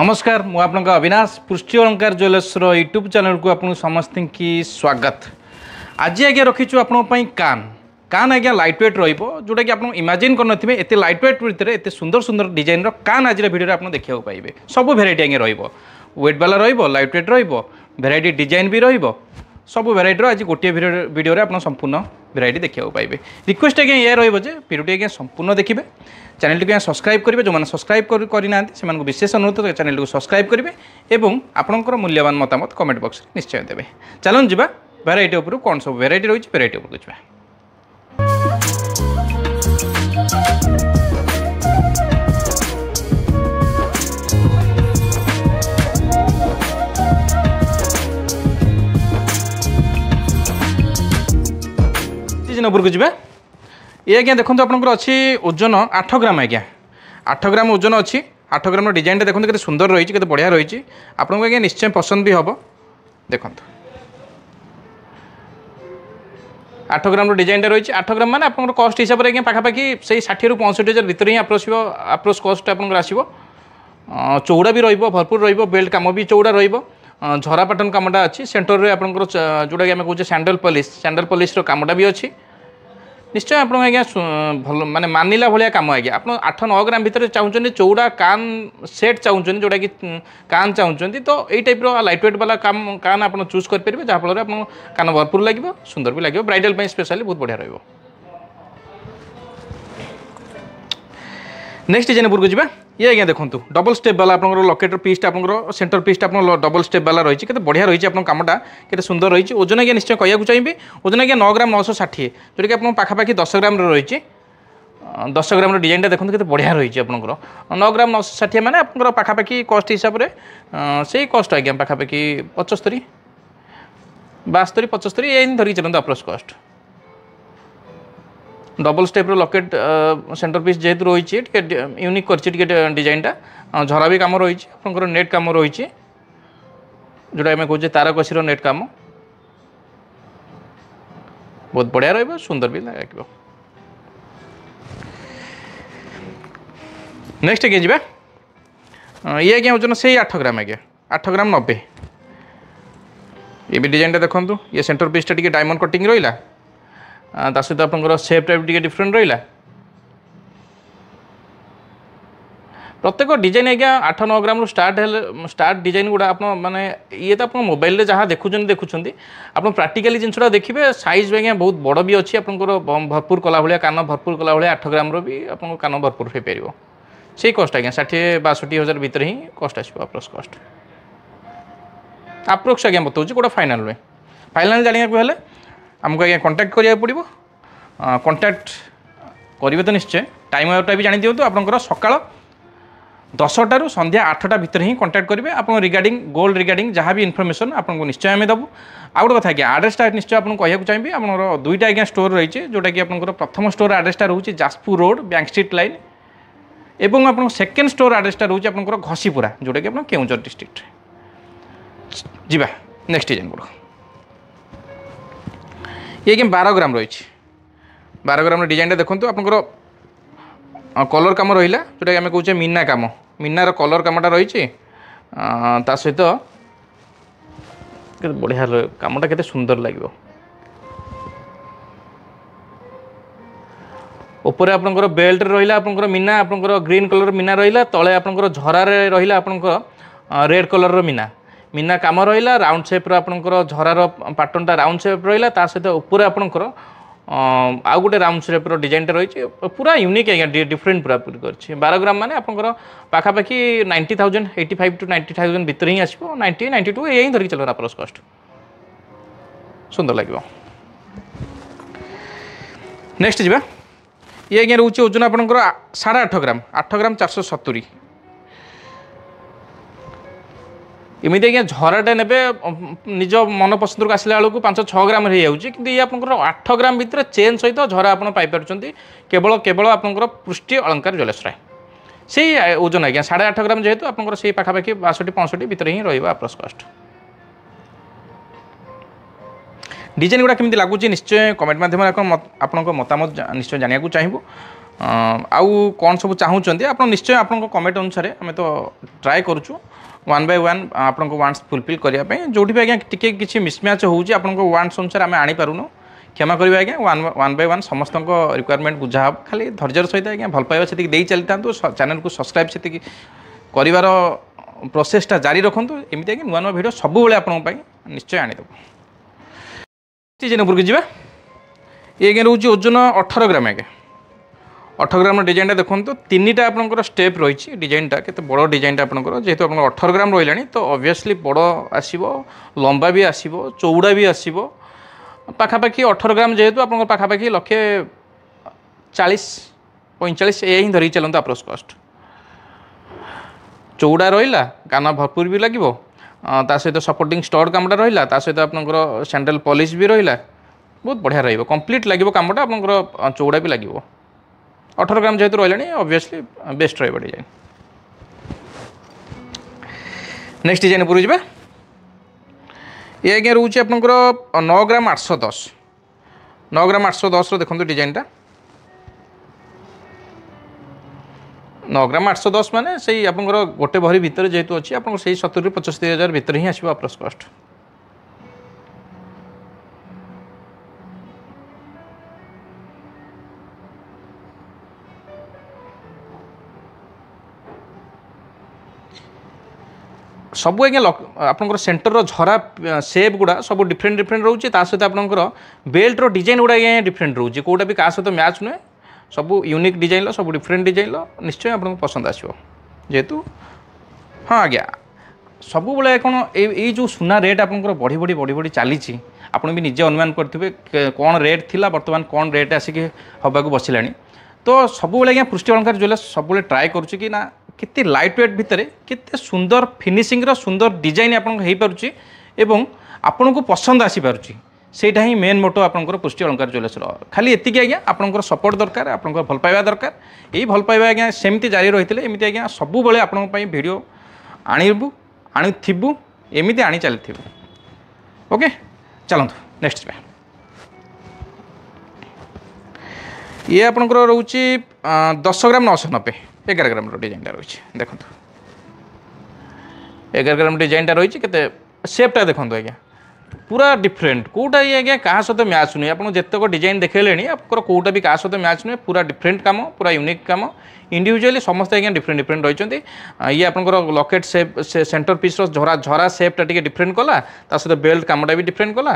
নমস্কার মু আপনার অবিনাশ পুষ্টি অলঙ্কার জুয়েলর্সর ইউট্ୟୁବ୍ ଚ୍ୟାନେଲ୍କୁ ଆପଣ ସମସ୍ତଙ୍କୁ ସ୍ୱାଗତ ଆଜି ଆଜ୍ଞା ରଖିଛୁ ଆପଣଙ୍କ ପାଇଁ କାନ୍ କାନ୍ ଆଜ୍ଞା ଲାଇଟ୍ ୱେଟ୍ ରହିବ ଯେଉଁଟାକି ଆପଣ ଇମାଜିନ୍ କରିନଥିବେ ଏତେ ଲାଇଟ୍ ୱେଟ୍ ଭିତରେ ଏତେ ସୁନ୍ଦର ସୁନ୍ଦର ଡିଜାଇନ୍ର କାନ୍ ଆଜିର ଭିଡ଼ିଓରେ ଆପଣ ଦେଖିବାକୁ ପାଇବେ ସବୁ ଭେରାଇଟି ଆଜ୍ଞା ରହିବ ୱେଟ୍ ବାଲା ରହିବ ଲାଇଟ୍ ୱେଟ୍ ରହିବ ଭେରାଇଟି ଡିଜାଇନ୍ ବି ରହିବ ସବୁ ଭେରାଇଟିର ଆଜି ଗୋଟିଏ ଭିଡ଼ିଓରେ ଆପଣ ସମ୍ପୂର୍ଣ୍ଣ ଭେରାଇଟି ଦେଖିବାକୁ ପାଇବେ ରିକ୍ୱେଷ୍ଟ ଆଜ୍ଞା ଏହା ରହିବ ଯେ ଭିଡ଼ିଓଟି ଆଜ୍ଞା ସମ୍ପୂର୍ଣ୍ଣ ଦେଖିବେ ଚ୍ୟାନେଲଟିକୁ ଆଜ୍ଞା ସବସ୍କ୍ରାଇବ୍ କରିବେ ଯେଉଁମାନେ ସବସ୍କ୍ରାଇବ୍ କରିନାହାନ୍ତି ସେମାନଙ୍କୁ ବିଶେଷ ଅନୁରୋଧ ଚ୍ୟାନେଲଟିକୁ ସବସ୍କ୍ରାଇବ୍ କରିବେ ଏବଂ ଆପଣଙ୍କର ମୂଲ୍ୟବାନ ମତାମତ କମେଣ୍ଟ ବକ୍ସରେ ନିଶ୍ଚୟ ଦେବେ ଚାଲନ୍ତୁ ଯିବା ଭେରାଇଟି ଉପରୁ କ'ଣ ସବୁ ଭେରାଇଟି ରହିଛି ଭେରାଇଟି ଉପରକୁ ଯିବା স্কিন উপরকু যা ଏ ଆଜ୍ଞା ଦେଖନ୍ତୁ ଆପଣଙ୍କର ଅଛି ଓଜନ ଆଠ ଗ୍ରାମ ଆଜ୍ଞା ଆଠ ଗ୍ରାମ ଓଜନ ଅଛି ଆଠ ଗ୍ରାମର ଡିଜାଇନ୍ଟା ଦେଖନ୍ତୁ କେତେ ସୁନ୍ଦର ରହିଛି କେତେ ବଢ଼ିଆ ରହିଛି ଆପଣଙ୍କୁ ଆଜ୍ଞା ନିଶ୍ଚୟ ପସନ୍ଦ ବି ହେବ ଦେଖନ୍ତୁ ଆଠ ଗ୍ରାମର ଡିଜାଇନ୍ଟା ରହିଛି ଆଠ ଗ୍ରାମ ମାନେ ଆପଣଙ୍କର କଷ୍ଟ ହିସାବରେ ଆଜ୍ଞା ପାଖାପାଖି ସେଇ ଷାଠିଏରୁ ପଞ୍ଚଷଠି ହଜାର ଭିତରେ ହିଁ ଆପ୍ରୋଚିବ ଆପ୍ରୋଚ୍ କଷ୍ଟ ଆପଣଙ୍କର ଆସିବ ଚଉଡ଼ା ବି ରହିବ ଭରପୁର ରହିବ ବେଲ୍ଟ କାମ ବି ଚଉଡ଼ା ରହିବ ଝରା ପାଟନ୍ କାମଟା ଅଛି ସେଣ୍ଟରରେ ଆପଣଙ୍କର ଯେଉଁଟାକି ଆମେ କହୁଛେ ସ୍ୟାଣ୍ଡେଲ୍ ପଲିସ୍ ସ୍ୟାଣ୍ଡେଲ୍ ପଲିସ୍ର କାମଟା ବି ଅଛି ନିଶ୍ଚୟ ଆପଣ ଆଜ୍ଞା ଭଲ ମାନେ ମାନିଲା ଭଳିଆ କାମ ଆଜ୍ଞା ଆପଣ ଆଠ ନଅ ଗ୍ରାମ ଭିତରେ ଚାହୁଁଛନ୍ତି ଚଉଡ଼ା କାନ୍ ସେଟ୍ ଚାହୁଁଛନ୍ତି ଯେଉଁଟାକି କାନ୍ ଚାହୁଁଛନ୍ତି ତ ଏଇ ଟାଇପ୍ର ଲାଇଟ୍ ୱେଟ୍ ବାଲା କାମ କାନ୍ ଆପଣ ଚୁଜ୍ କରିପାରିବେ ଯାହାଫଳରେ ଆପଣ କାନ ଭରପୁର ଲାଗିବ ସୁନ୍ଦର ବି ଲାଗିବ ବ୍ରାଇଡ଼ାଲ୍ ପାଇଁ ସ୍ପେଶାଲି ବହୁତ ବଢ଼ିଆ ରହିବ ନେକ୍ସଟ ଡିଜାଇନ୍ ଉପରକୁ ଯିବା ଇଏ ଆଜ୍ଞା ଦେଖନ୍ତୁ ଡବଲ ଷ୍ଟେପ୍ ବାଲା ଆପଣଙ୍କର ଲକେଟ୍ର ପିସ୍ଟା ଆପଣଙ୍କର ସେଣ୍ଟର ପିସ୍ଟା ଆପଣଙ୍କର ଡବଲ ଷ୍ଟେପ୍ ବାଲା ରହିଛି କେତେ ବଢ଼ିଆ ରହିଛି ଆପଣଙ୍କ କାମଟା କେତେ ସୁନ୍ଦର ରହିଛି ଓଜନ ଆଜ୍ଞା ନିଶ୍ଚୟ କହିବାକୁ ଚାହିଁବି ଓଜନ ଆଜ୍ଞା ନଅ ଗ୍ରାମ ନଅଶହ ଷାଠିଏ ଯେଉଁଟାକି ଆପଣଙ୍କ ପାଖାପାଖି ଦଶ ଗ୍ରାମର ରହିଛି ଦଶ ଗ୍ରାମର ଡିଜାଇନଟା ଦେଖନ୍ତୁ କେତେ ବଢ଼ିଆ ରହିଛି ଆପଣଙ୍କର ନଅ ଗ୍ରାମ ନଅଶହ ଷାଠିଏ ମାନେ ଆପଣଙ୍କର ପାଖାପାଖି କଷ୍ଟ ହିସାବରେ ସେଇ କଷ୍ଟ ଆଜ୍ଞା ପାଖାପାଖି ପଞ୍ଚସ୍ତରୀ ବାସ୍ତରୀ ପଞ୍ଚସ୍ତରୀ ଏଇ ଧରିକି ଚାଲନ୍ତୁ ଆପ୍ରୋଚ୍ କଷ୍ଟ ডবল স্টেপ্র লকেট সেন্টর পিস যেহেতু রয়েছে টিকে ইউনিক করছে টিকে ডিজাইনটা ঝরা বি কাম রয়েছে আপনার নেট কাম রয়েছে যেটা আমি কৌছে তারকসীর নেট কাম ବହୁତ ବଢ଼ିଆ ରହିବ ସୁନ୍ଦର ବି ଲାଗିବ ନେକ୍ସଟ ଆଜ୍ଞା ଯିବା ଇଏ ଆଜ୍ଞା ଓଜନ ସେଇ ଆଠ ଗ୍ରାମ ଆଜ୍ଞା ଆଠ ଗ୍ରାମ ନବେ ଏବେ ଡିଜାଇନଟା ଦେଖନ୍ତୁ ଇଏ ସେଣ୍ଟର ପିସ୍ଟା ଟିକେ ଡାଇମଣ୍ଡ କଟିଂ ରହିଲା ତା ସହିତ ଆପଣଙ୍କର ସେପ୍ଟା ବି ଟିକେ ଡିଫରେଣ୍ଟ ରହିଲା ପ୍ରତ୍ୟେକ ଡିଜାଇନ୍ ଆଜ୍ଞା ଆଠ ନଅ ଗ୍ରାମରୁ ଷ୍ଟାର୍ଟ ହେଲେ ଷ୍ଟାର୍ଟ ଡିଜାଇନ୍ ଗୁଡ଼ା ଆପଣ ମାନେ ଇଏ ତ ଆପଣ ମୋବାଇଲରେ ଯାହା ଦେଖୁଛନ୍ତି ଦେଖୁଛନ୍ତି ଆପଣ ପ୍ରାକ୍ଟିକାଲି ଜିନିଷଟା ଦେଖିବେ ସାଇଜ୍ ବି ଆଜ୍ଞା ବହୁତ ବଡ଼ ବି ଅଛି ଆପଣଙ୍କର ଭରପୁର କଲା ଭଳିଆ କାନ ଭରପୁର କଲା ଭଳିଆ ଆଠ ଗ୍ରାମର ବି ଆପଣଙ୍କ କାନ ଭରପୁର ହୋଇପାରିବ ସେଇ କଷ୍ଟ ଆଜ୍ଞା ଷାଠିଏ ବାଷଠି ହଜାର ଭିତରେ ହିଁ କଷ୍ଟ ଆସିବ ଆପ୍ରୋକ୍ସ କଷ୍ଟ ଆପ୍ରୋକ୍ସ ଆଜ୍ଞା ବତାଉଛି କେଉଁଟା ଫାଇନାଲ୍ ପାଇଁ ଫାଇନାଲ୍ ଜାଣିବାକୁ ହେଲେ ଆମକୁ ଆଜ୍ଞା କଣ୍ଟାକ୍ଟ କରିବାକୁ ପଡ଼ିବ କଣ୍ଟାକ୍ଟ କରିବେ ତ ନିଶ୍ଚୟ ଟାଇମ୍ ଆଉଟ୍ଟା ବି ଜାଣିଦିଅନ୍ତୁ ଆପଣଙ୍କର ସକାଳ ଦଶଟାରୁ ସନ୍ଧ୍ୟା ଆଠଟା ଭିତରେ ହିଁ କଣ୍ଟାକ୍ଟ କରିବେ ଆପଣ ରିଗାର୍ଡ଼ିଂ ଗୋଲ୍ଡ ରିଗାର୍ଡ଼ିଂ ଯାହା ବି ଇନଫର୍ମେସନ୍ ଆପଣଙ୍କୁ ନିଶ୍ଚୟ ଆମେ ଦେବୁ ଆଉ ଗୋଟେ କଥା ଆଜ୍ଞା ଆଡ଼୍ରେସ୍ଟା ନିଶ୍ଚୟ ଆପଣଙ୍କୁ କହିବାକୁ ଚାହିଁବି ଆପଣଙ୍କର ଦୁଇଟା ଆଜ୍ଞା ଷ୍ଟୋର୍ ରହିଛି ଯେଉଁଟାକି ଆପଣଙ୍କର ପ୍ରଥମ ଷ୍ଟୋର୍ ଆଡ଼୍ରେସ୍ଟା ରହୁଛି Jajpur road bank street line ଏବଂ ଆପଣଙ୍କ ସେକେଣ୍ଡ ଷ୍ଟୋର୍ ଆଡ଼୍ରେସ୍ଟା ରହୁଛି ଆପଣଙ୍କର ଘସିପୁରା ଯେଉଁଟାକି ଆପଣ କେଉଁଝର ଡିଷ୍ଟ୍ରିକ୍ଟରେ ଯିବା ନେକ୍ସଟ୍ ଡିଜାଇନ୍ ଗୁଡ଼ିକ ইয়ে গেম বার গ্রাম রয়েছে বার গ্রামর ডিজাইনটা দেখুন আপনার কলর কাম রহিলা যেটাকি আমি কৌছে মিনা কাম মিনার কলর কামটা রয়েছে তা সহিত বঢ়িয়া কামটা কেতে সুন্দর লাগবে উপরে আপনার বেল্ট রহিলা আপনার মিনা আপনার গ্রিন কলর মিনা রহিলা তলে আপনার ঝরারে রহিলা আপনার রেড কলর মিনা ମିନା କାମ ରହିଲା ରାଉଣ୍ଡ ସେପ୍ର ଆପଣଙ୍କର ଝରାର ପାଟର୍ନଟା ରାଉଣ୍ଡ ସେପ୍ ରହିଲା ତା ସହିତ ଉପରେ ଆପଣଙ୍କର ଆଉ ଗୋଟେ ରାଉଣ୍ଡ ସେପ୍ର ଡିଜାଇନ୍ଟା ରହିଛି ପୁରା ୟୁନିକ୍ ଆଜ୍ଞା ଡିଫରେଣ୍ଟ ପୁରା ପୁରି କରିଛି ବାର ଗ୍ରାମ ମାନେ ଆପଣଙ୍କର ପାଖାପାଖି ninety thousand eighty five to ninety thousand ଭିତରେ ହିଁ ଆସିବ ନାଇଣ୍ଟି ନାଇଣ୍ଟି ଟୁ ଏଇ ହିଁ ଧରିକି ଚାଲିବ ଆପଣଙ୍କ କଷ୍ଟ ସୁନ୍ଦର ଲାଗିବ ନେକ୍ସଟ ଯିବା ଇଏ ଆଜ୍ଞା ରହୁଛି ଓଜନ ଆପଣଙ୍କର ସାଢ଼େ ଆଠ ଗ୍ରାମ ଆଠ ଗ୍ରାମ ଚାରିଶହ ସତୁରି ଏମିତି ଆଜ୍ଞା ଝରାଟା ନେବେ ନିଜ ମନ ପସନ୍ଦକୁ ଆସିଲା ବେଳକୁ ପାଞ୍ଚ ଛଅ ଗ୍ରାମ ହେଇଯାଉଛି କିନ୍ତୁ ଇଏ ଆପଣଙ୍କର ଆଠ ଗ୍ରାମ ଭିତରେ ଚେନ୍ ସହିତ ଝରା ଆପଣ ପାଇପାରୁଛନ୍ତି କେବଳ କେବଳ ଆପଣଙ୍କର ପୃଷ୍ଟି ଅଳଙ୍କାର ଜଲେଶ୍ରାଏ ସେଇ ଓଜନ ଆଜ୍ଞା ସାଢ଼େ ଆଠ ଗ୍ରାମ ଯେହେତୁ ଆପଣଙ୍କର ସେଇ ପାଖାପାଖି ବାଷଠି ପଞ୍ଚଷଠି ଭିତରେ ହିଁ ରହିବ ଆପ୍ରୋଚ୍ କଷ୍ଟ ডিজাইন গুড়া কেমি লাগুচি নিশ্চয় কমেন্ট মাধ্যমে ଆପଣଙ୍କ ମତାମତ ନିଶ୍ଚୟ ଜାଣିବାକୁ ଚାହିଁବୁ ଆଉ କଣ ସବୁ ଚାହୁଁଛନ୍ତି ଆପଣ ନିଶ୍ଚୟ ଆପଣଙ୍କ କମେଣ୍ଟ ଅନୁସାରେ ଆମେ ତ ଟ୍ରାଏ କରୁଛୁ ওয়ান বাই ওয়ান আপনার ওয়ান্টস ফুলফিল করা যেটি বি আজ্ঞা টিকি কিছু মিসম্যাচ হচ্ছে আপনার ওয়ান্টস অনুসারে আমি আনিপারুনু ক্ষমা করবে আজ্ঞা ওয়ান ওয়ান বাই ওয়ান সমস্ত রিকোয়ারমেন্ট বুঝা হব খালি ধৈর্যর সহিত আজ্ঞা ভাল পাইবা সেটি দিয়ে চালি থাকে চ্যানেলকে সবসক্রাইব সেটি করবার প্রসেসটা জারি রাখুন এমনি আজ্ঞা নূন্য ভিডিও সবুলে আপনার নিশ্চয় আনিদেব স্টেজ উপরকে যা ইয়ে আজ্ঞা রয়েছে ওজন অঠর গ্রাম আজ্ঞা ଅଠଗ୍ରାମର ଡିଜାଇନଟା ଦେଖନ୍ତୁ ତିନିଟା ଆପଣଙ୍କର ଷ୍ଟେପ୍ ରହିଛି ଡିଜାଇନଟା କେତେ ବଡ଼ ଡିଜାଇନଟା ଆପଣଙ୍କର ଯେହେତୁ ଆପଣଙ୍କର ଅଠଗ୍ରାମ ରହିଲାଣି ତ ଅବଭିୟସଲି ବଡ଼ ଆସିବ ଲମ୍ବା ବି ଆସିବ ଚଉଡ଼ା ବି ଆସିବ ପାଖାପାଖି ଅଠଗ୍ରାମ ଯେହେତୁ ଆପଣଙ୍କର ପାଖାପାଖି ଲକ୍ଷେ ଚାଳିଶ ପଇଁଚାଳିଶ ଏଇଆ ହିଁ ଧରିକି ଚାଲନ୍ତୁ ଆପ୍ରୋଚ୍ କଷ୍ଟ ଚଉଡ଼ା ରହିଲା କାନ ଭରପୁର ବି ଲାଗିବ ତା ସହିତ ସପୋର୍ଟିଂ ଷ୍ଟଡ୍ କାମଟା ରହିଲା ତା ସହିତ ଆପଣଙ୍କର ସ୍ୟାଣ୍ଡେଲ୍ ପଲିସ୍ ବି ରହିଲା ବହୁତ ବଢ଼ିଆ ରହିବ କମ୍ପ୍ଲିଟ୍ ଲାଗିବ କାମଟା ଆପଣଙ୍କର ଚଉଡ଼ା ବି ଲାଗିବ ଅଠର ଗ୍ରାମ ଯେହେତୁ ରହିଲାଣି ଅବଭିୟସ୍ଲି ବେଷ୍ଟ ରହିବ ଡିଜାଇନ୍ ନେକ୍ସଟ ଡିଜାଇନ୍ ଉପରକୁ ଯିବା ଏ ଆଜ୍ଞା ରହୁଛି ଆପଣଙ୍କର ନଅ ଗ୍ରାମ ଆଠଶହ ଦଶ ନଅ ଗ୍ରାମ ଆଠଶହ ଦଶର ଦେଖନ୍ତୁ ଡିଜାଇନ୍ଟା ନଅ ଗ୍ରାମ ଆଠଶହ ଦଶ ମାନେ ସେଇ ଆପଣଙ୍କର ଗୋଟେ ଭରି ଭିତରେ ଯେହେତୁ ଅଛି ଆପଣଙ୍କର ସେଇ ସତୁରିରୁ ପଞ୍ଚସ୍ତରୀ ହଜାର ଭିତରେ ହିଁ ଆସିବ ଅପ୍ରସ୍ କଷ୍ଟ ସବୁ ଆଜ୍ଞା ଆପଣଙ୍କର ସେଣ୍ଟରର ଝରା ସେପ୍ ଗୁଡ଼ା ସବୁ ଡିଫରେଣ୍ଟ ଡିଫରେଣ୍ଟ ରହୁଛି ତା ସହିତ ଆପଣଙ୍କର ବେଲ୍ଟର ଡିଜାଇନ୍ ଗୁଡ଼ା ଆଜ୍ଞା ଡିଫରେଣ୍ଟ ରହୁଛି କେଉଁଟା ବି କାହା ସହିତ ମ୍ୟାଚ୍ ନୁହେଁ ସବୁ ୟୁନିକ୍ ଡିଜାଇନ୍ର ସବୁ ଡିଫରେଣ୍ଟ ଡିଜାଇନ୍ର ନିଶ୍ଚୟ ଆପଣଙ୍କୁ ପସନ୍ଦ ଆସିବ ଯେହେତু ହଁ ଆଜ୍ଞା ସବୁବେଳେ କ'ଣ ଏଇ ଏଇ ଯେଉଁ ସୁନା ରେଟ୍ ଆପଣଙ୍କର ବଢ଼ି ବଢ଼ି ବଢ଼ି ବଢ଼ି ଚାଲିଛି ଆପଣ ବି ନିଜେ ଅନୁମାନ କରିଥିବେ କ'ଣ ରେଟ୍ ଥିଲା ବର୍ତ୍ତମାନ କ'ଣ ରେଟ୍ ଆସିକି ହେବାକୁ ବସିଲାଣି ତ ସବୁବେଳେ ଆଜ୍ଞା ପୃଷ୍ଟି ଅଳଙ୍କାର ଜ୍ୱେଲର୍ସ ସବୁବେଳେ ଟ୍ରାଏ କରୁଛି କି ନା କେତେ ଲାଇଟ୍ ୱେଟ୍ ଭିତରେ କେତେ ସୁନ୍ଦର ଫିନିସିଂର ସୁନ୍ଦର ଡିଜାଇନ୍ ଆପଣଙ୍କ ହୋଇପାରୁଛି ଏବଂ ଆପଣଙ୍କୁ ପସନ୍ଦ ଆସିପାରୁଛି ସେଇଟା ହିଁ ମେନ୍ ମୋଟୋ ଆପଣଙ୍କର ପୁଷ୍ଟି ଅଳଙ୍କାର ଜ୍ୱେଲର୍ସର ଖାଲି ଏତିକି ଆଜ୍ଞା ଆପଣଙ୍କର ସପୋର୍ଟ ଦରକାର ଆପଣଙ୍କର ଭଲ ପାଇବା ଦରକାର ଏଇ ଭଲ ପାଇବା ଆଜ୍ଞା ସେମିତି ଜାରି ରହିଥିଲେ ଏମିତି ଆଜ୍ଞା ସବୁବେଳେ ଆପଣଙ୍କ ପାଇଁ ଭିଡ଼ିଓ ଆଣିବୁ ଆଣିଥିବୁ ଏମିତି ଆଣି ଚାଲିଥିବୁ ଓକେ ଚାଲନ୍ତୁ ନେକ୍ସଟ ଯିବା ଇଏ ଆପଣଙ୍କର ରହୁଛି ଦଶ ଗ୍ରାମ ନଅଶହ ନବେ এগার গ্রামর ডিজাইনটা রয়েছে দেখুন এগার গ্রাম ডিজাইনটা রয়েছে কেতে সেপটা দেখুন আজ্ঞা পুরা ডিফরেন্ট কোটা ই আজ্ঞা কাহা সহ ম্যাচ নুহে আপনার যেতক ডিজাইন দেখাইলে আপনার কোটা বি কাহা সহ ম্যাচ নুহে পুরা ডিফরেন্ট কাম পুরা ইউনিক কাম ইন্ডিভিজুয়ালি সমস্ত আজ্ঞা ডিফরেন্ট ডিফরেন্ট রয়েছেন ইয়ে আপনার লকেট সেপ সেন্টর পিসর ঝরা ঝরা সেপটা টিকি ডিফরেন্ট কলা তা সহ বেল্ট কামটা বি ডিফরেন্ট কলা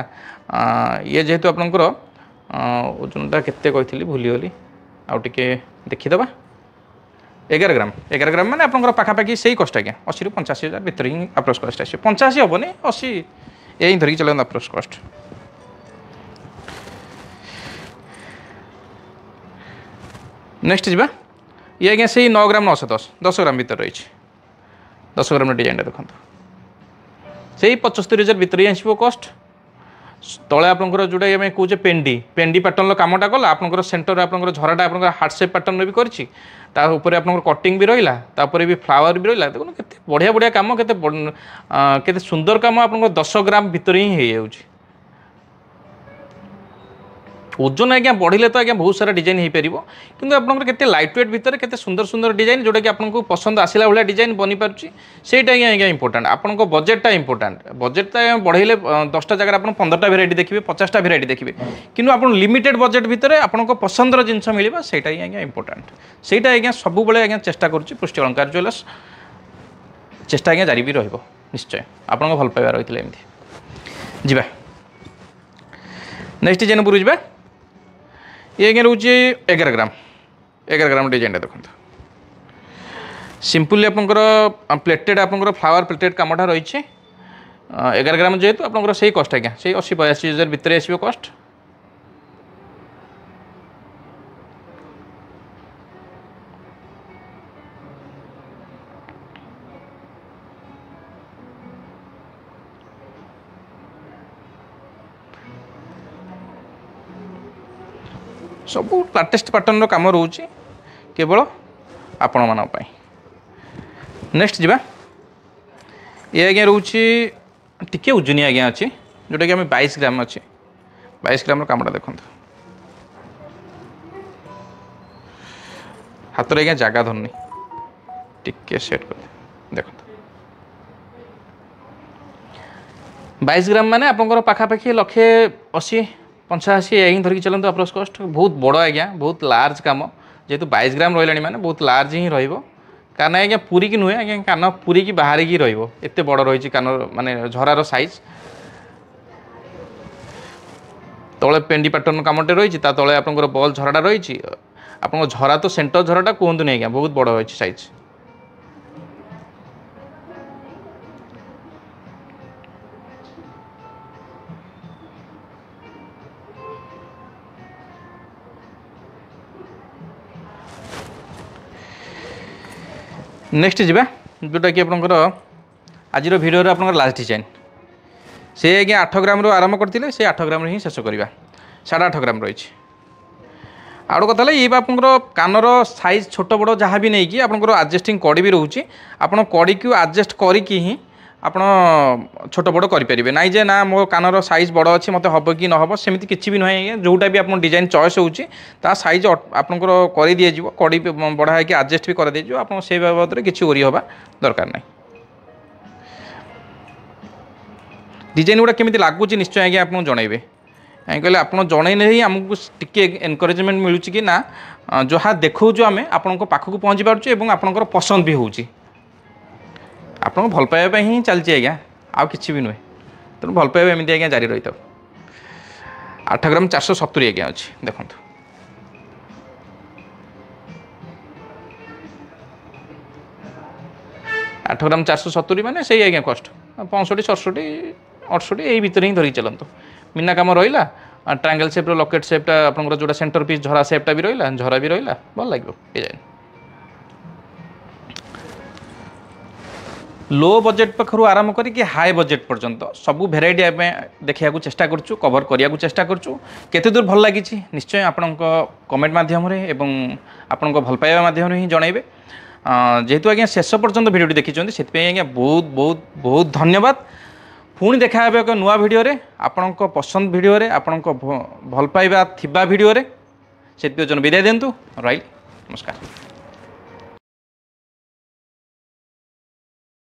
ইয়ে যেহেতু আপনার ওজনটা কেতে কে ভুলিগলি আউ টিকি দেখিদেবা এগার গ্রাম এগার গ্রাম মানে আপনার পাখাপাখি সেই কষ্ট আজ্ঞা রু পঞ্চাশ হাজার ভিতরে হি আপ্রোচ কষ্ট আসবে পঞ্চাশ হবনি অশি এই ধরি চলুন আপ্রোচ কষ্ট নেক্সট যা ই আজ্ঞা সেই ন গ্রাম নশো দশ দশ গ্রাম ভিতরে রয়েছে দশ গ্রাম ডিজাইনটা দেখুন সেই পঁচস্তরি হাজার ভিতরে আসবে কষ্ট তলে আপনার যেটা আমি কুচে পেন্ডি পেন্ডি প্যাটর্ন কামটা কলা আপনার সেন্টর আপনার ঝরাটা আপনার হার্ট সেপ প্যাটর্ন বি করছি তা উপরে আপনার কটিং বি রহিলা তাপরে বি ফ্লাওয়ার বি রহিলা দেখুন কত বড়িয়া বড়িয়া কাম কত কত সুন্দর কাম আপনার দশ গ্রাম ভিতরে হি হয়ে যাচ্ছে ওজন আজ্ঞা বড়লে তো আজ্ঞা বহু সারা ডিজাইন হয়ে পাব কিন্তু আপনার কেতে লাইট ওয়েট ভিতরে কেতে সুন্দর সুন্দর ডিজাইন যেটাকি আপনার পসন্দ আসলা ভালো ডিজাইন বনিপারুছি সেইটা আজ্ঞা আজ্ঞা ইম্পর্টাট আপনার বজেটটা ইম্পর্টাট বজেটটা বড়লে দশটা জায়গায় আপনার পনেরোটা ভেরাইটি দেখবে পচাশটা ভেরাইটি দেখবে কিন্তু আপনার লিমিটেড বজেট ভিতরে আপনার পছন্দর জিনিস মিলবা সেইটা হি আজ্ঞা ইম্পর্টাট সেইটা আজ্ঞা সবুলে আজ্ঞা চেষ্টা করছি পুষ্টি অলঙ্কার জুয়েলার্স চেষ্টা আজ্ঞা জারি বি রহব নিশ্চয় আপনার ভাল পাইবা রয়েছে এমনি যা নেক্সট ডিজাইন উপরକୁ ଯିବା ଆଜ୍ଞା ରହୁଛି ଏଗାର ଗ୍ରାମ ଏଗାର ଗ୍ରାମ ଡିଜାଇନ୍ଟା ଦେଖନ୍ତୁ ସିମ୍ପଲି ଆପଣଙ୍କର ପ୍ଲେଟେଡ଼୍ ଆପଣଙ୍କର ଫ୍ଲାୱାର୍ ପ୍ଲେଟେଡ଼୍ କାମଟା ରହିଛି ଏଗାର ଗ୍ରାମ ଯେହେତୁ ଆପଣଙ୍କର ସେଇ କଷ୍ଟ ଆଜ୍ଞା ସେଇ ଅଶୀ ବୟାଅଶୀ ହଜାର ଭିତରେ ଆସିବ କଷ୍ଟ ସବୁ ଲାଟେଷ୍ଟ ପାଟର୍ଣ୍ଣର କାମ ରହୁଛି କେବଳ ଆପଣମାନଙ୍କ ପାଇଁ ନେକ୍ସଟ ଯିବା ଏ ଆଜ୍ଞା ରହୁଛି ଟିକିଏ ଉଜୁନି ଆଜ୍ଞା ଅଛି ଯେଉଁଟାକି ଆମେ ବାଇଶ ଗ୍ରାମ ଅଛି ବାଇଶ ଗ୍ରାମର କାମଟା ଦେଖନ୍ତୁ ହାତରେ ଆଜ୍ଞା ଜାଗା ଧରୁନି ଟିକିଏ ସେଟ୍ କରି ଦେଖନ୍ତୁ ବାଇଶ ଗ୍ରାମ ମାନେ ଆପଣଙ୍କର ପାଖାପାଖି ଲକ୍ଷେ ଅଶୀ ପଞ୍ଚାଅଶୀ ହିଁ ଧରିକି ଚାଲନ୍ତୁ ଆପ୍ରୋଚ୍ କଷ୍ଟ ବହୁତ ବଡ଼ ଆଜ୍ଞା ବହୁତ ଲାର୍ଜ କାମ ଯେହେତୁ ବାଇଶ ଗ୍ରାମ ରହିଲାଣି ମାନେ ବହୁତ ଲାର୍ଜ ହିଁ ରହିବ କାନ ଆଜ୍ଞା ପୁରୀକି ନୁହେଁ ଆଜ୍ଞା କାନ ପୁରୀକି ବାହାରିକି ରହିବ ଏତେ ବଡ଼ ରହିଛି କାନ ମାନେ ଝରାର ସାଇଜ୍ ତଳେ ପେଣ୍ଡି ପାଟର୍ନ କାମଟେ ରହିଛି ତା ତଳେ ଆପଣଙ୍କର ବଲ୍ ଝରାଟା ରହିଛି ଆପଣଙ୍କ ଝରା ତ ସେଣ୍ଟର ଝରାଟା କୁହନ୍ତୁନି ଆଜ୍ଞା ବହୁତ ବଡ଼ ରହିଛି ସାଇଜ୍ ନେକ୍ସଟ ଯିବା ଯେଉଁଟାକି ଆପଣଙ୍କର ଆଜିର ଭିଡ଼ିଓର ଆପଣଙ୍କର ଲାଷ୍ଟ ଡିଜାଇନ୍ ସେ ଆଜ୍ଞା ଆଠ ଗ୍ରାମରୁ ଆରମ୍ଭ କରିଥିଲେ ସେ ଆଠ ଗ୍ରାମରେ ହିଁ ଶେଷ କରିବା ସାଢ଼େ ଆଠ ଗ୍ରାମ ରହିଛି ଆଉ ଗୋଟେ କଥା ହେଲା ଏଇ ଆପଣଙ୍କର କାନର ସାଇଜ୍ ଛୋଟ ବଡ଼ ଯାହା ବି ନେଇକି ଆପଣଙ୍କର ଆଡ଼ଜଷ୍ଟିଂ କଡ଼ି ବି ରହୁଛି ଆପଣ କଡ଼ିକୁ ଆଡ଼ଜଷ୍ଟ କରିକି ହିଁ ଆପଣ ଛୋଟ ବଡ଼ କରିପାରିବେ ନାହିଁ ଯେ ନା ମୋ କାନର ସାଇଜ୍ ବଡ଼ ଅଛି ମୋତେ ହେବ କି ନହେବ ସେମିତି କିଛି ବି ନୁହେଁ ଆଜ୍ଞା ଯେଉଁଟା ବି ଆପଣ ଡିଜାଇନ୍ ଚଏସ୍ ହେଉଛି ତା ସାଇଜ୍ ଆପଣଙ୍କର କରି ଦିଆଯିବ କଡ଼ି ବଢ଼ା ହେଇକି ଆଡ଼ଜଷ୍ଟ ବି କରାଦିଆଯିବ ଆପଣ ସେ ବାବଦରେ କିଛି ଓରି ହେବା ଦରକାର ନାହିଁ ଡିଜାଇନ୍ ଗୁଡ଼ା କେମିତି ଲାଗୁଛି ନିଶ୍ଚୟ ଆଜ୍ଞା ଆପଣ ଜଣାଇବେ କାହିଁକି କହିଲେ ଆପଣ ଜଣାଇଲେ ହିଁ ଆମକୁ ଟିକିଏ ଏନକରେଜମେଣ୍ଟ ମିଳୁଛି କି ନା ଯାହା ଦେଖାଉଛୁ ଆମେ ଆପଣଙ୍କ ପାଖକୁ ପହଞ୍ଚି ପାରୁଛୁ ଏବଂ ଆପଣଙ୍କର ପସନ୍ଦ ବି ହେଉଛି ଆପଣଙ୍କ ଭଲ ପାଇବା ପାଇଁ ହିଁ ଚାଲିଛି ଆଜ୍ଞା ଆଉ କିଛି ବି ନୁହେଁ ତେଣୁ ଭଲ ପାଇବା ଏମିତି ଆଜ୍ଞା ଜାରି ରହିଥାଉ ଆଠ ଗ୍ରାମ ଚାରିଶହ ସତୁରି ଆଜ୍ଞା ଅଛି ଦେଖନ୍ତୁ ଆଠ ଗ୍ରାମ ଚାରିଶହ ସତୁରି ମାନେ ସେଇ ଆଜ୍ଞା କଷ୍ଟ ପଞ୍ଚଷଠି ସତଷଠି ଅଠଷଠି ଏଇ ଭିତରେ ହିଁ ଧରିକି ଚାଲନ୍ତୁ ମିନା କାମ ରହିଲା ଟ୍ରାଙ୍ଗେଲ୍ ସେପ୍ର ଲକେଟ୍ ସେପ୍ଟା ଆପଣଙ୍କର ଯେଉଁଟା ସେଣ୍ଟର ପିସ୍ ଝରା ସେପ୍ଟା ବି ରହିଲା ଝରା ବି ରହିଲା ଭଲ ଲାଗିବ ଡିଜାଇନ୍ লো ବଜେଟ୍ ପାଖରୁ ଆରମ୍ଭ କରିକି ହାଇ ବଜେଟ୍ ପର୍ଯ୍ୟନ୍ତ ସବୁ ଭେରାଇଟି ଆମେ ଦେଖିବାକୁ ଚେଷ୍ଟା କରୁଛୁ କଭର୍ କରିବାକୁ ଚେଷ୍ଟା କରୁଛୁ କେତେ ଦୂର ଭଲ ଲାଗିଛି ନିଶ୍ଚୟ ଆପଣଙ୍କ କମେଣ୍ଟ ମାଧ୍ୟମରେ ଏବଂ ଆପଣଙ୍କ ଭଲ ପାଇବା ମାଧ୍ୟମରେ ହିଁ ଜଣାଇବେ ଯେହେତୁ ଆଜ୍ଞା ଶେଷ ପର୍ଯ୍ୟନ୍ତ ଭିଡ଼ିଓଟି ଦେଖିଛନ୍ତି ସେଥିପାଇଁ ଆଜ୍ଞା ବହୁତ ବହୁତ ବହୁତ ଧନ୍ୟବାଦ ପୁଣି ଦେଖାହେବ ଏକ ନୂଆ ଭିଡ଼ିଓରେ ଆପଣଙ୍କ ପସନ୍ଦ ଭିଡ଼ିଓରେ ଆପଣଙ୍କ ଭଲ ପାଇବା ଥିବା ଭିଡ଼ିଓରେ ସେଥିପାଇଁ ଜଣ ବିଦାୟ ଦିଅନ୍ତୁ ରହିଲି ନମସ୍କାର